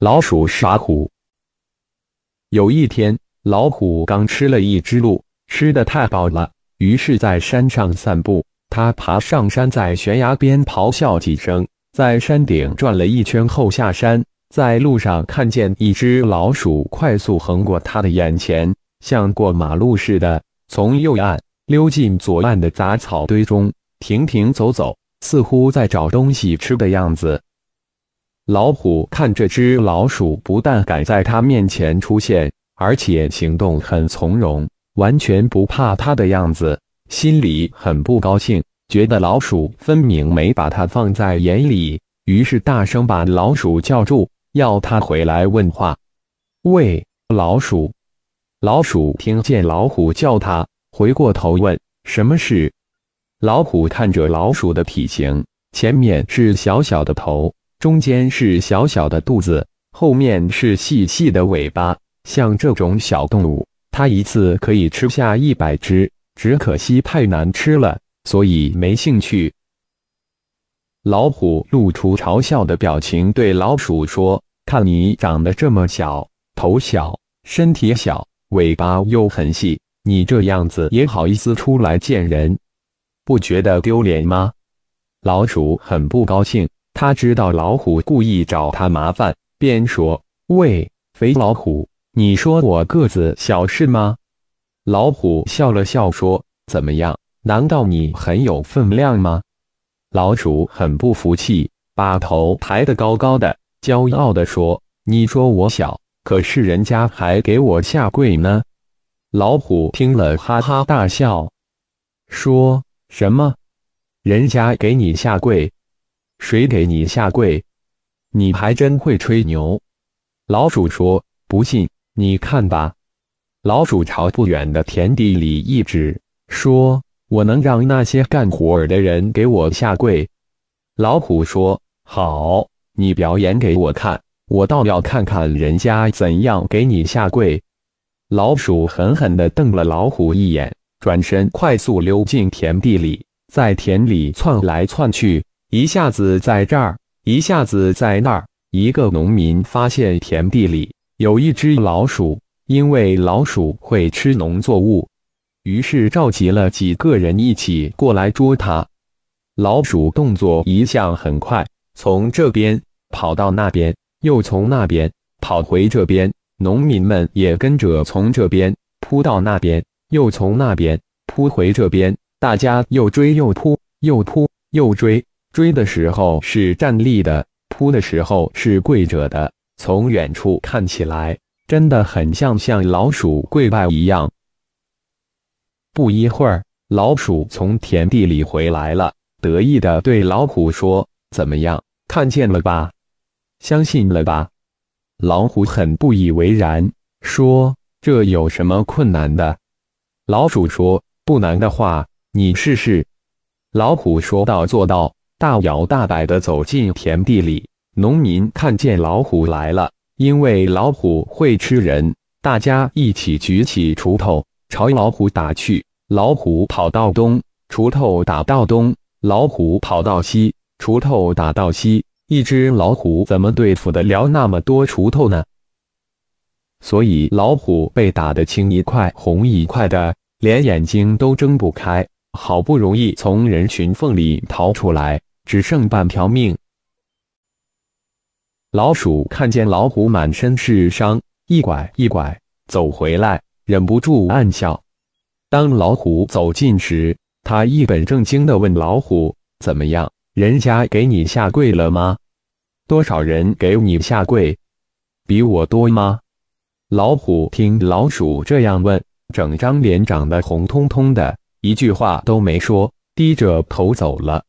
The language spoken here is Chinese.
老鼠耍虎。有一天，老虎刚吃了一只鹿，吃的太饱了，于是，在山上散步。它爬上山，在悬崖边咆哮几声，在山顶转了一圈后下山。在路上，看见一只老鼠快速横过它的眼前，像过马路似的，从右岸溜进左岸的杂草堆中，停停走走，似乎在找东西吃的样子。老虎看这只老鼠，不但敢在它面前出现，而且行动很从容，完全不怕它的样子，心里很不高兴，觉得老鼠分明没把它放在眼里。于是大声把老鼠叫住，要它回来问话：“喂，老鼠！”老鼠听见老虎叫它，回过头问：“什么事？”老虎看着老鼠的体型，前面是小小的头。中间是小小的肚子，后面是细细的尾巴。像这种小动物，它一次可以吃下一百只，只可惜太难吃了，所以没兴趣。老虎露出嘲笑的表情，对老鼠说：“看你长得这么小，头小，身体小，尾巴又很细，你这样子也好意思出来见人，不觉得丢脸吗？”老鼠很不高兴。他知道老虎故意找他麻烦，便说：“喂，肥老虎，你说我个子小是吗？”老虎笑了笑说：“怎么样？难道你很有分量吗？”老鼠很不服气，把头抬得高高的，骄傲地说：“你说我小，可是人家还给我下跪呢。”老虎听了哈哈大笑，说：“什么？人家给你下跪？”谁给你下跪？你还真会吹牛！老鼠说：“不信，你看吧。”老鼠朝不远的田地里一指，说：“我能让那些干活儿的人给我下跪。”老虎说：“好，你表演给我看，我倒要看看人家怎样给你下跪。”老鼠狠狠地瞪了老虎一眼，转身快速溜进田地里，在田里窜来窜去。一下子在这儿，一下子在那儿。一个农民发现田地里有一只老鼠，因为老鼠会吃农作物，于是召集了几个人一起过来捉它。老鼠动作一向很快，从这边跑到那边，又从那边跑回这边。农民们也跟着从这边扑到那边，又从那边扑回这边。大家又追又扑，又扑又追。追的时候是站立的，扑的时候是跪着的。从远处看起来，真的很像像老鼠跪拜一样。不一会儿，老鼠从田地里回来了，得意的对老虎说：“怎么样，看见了吧？相信了吧？”老虎很不以为然，说：“这有什么困难的？”老鼠说：“不难的话，你试试。”老虎说到做到。大摇大摆的走进田地里，农民看见老虎来了，因为老虎会吃人，大家一起举起锄头朝老虎打去。老虎跑到东，锄头打到东；老虎跑到西，锄头打到西。一只老虎怎么对付得了那么多锄头呢？所以老虎被打得青一块红一块的，连眼睛都睁不开，好不容易从人群缝里逃出来。只剩半条命。老鼠看见老虎满身是伤，一拐一拐走回来，忍不住暗笑。当老虎走近时，他一本正经地问：“老虎怎么样？人家给你下跪了吗？多少人给你下跪？比我多吗？”老虎听老鼠这样问，整张脸长得红彤彤的，一句话都没说，低着头走了。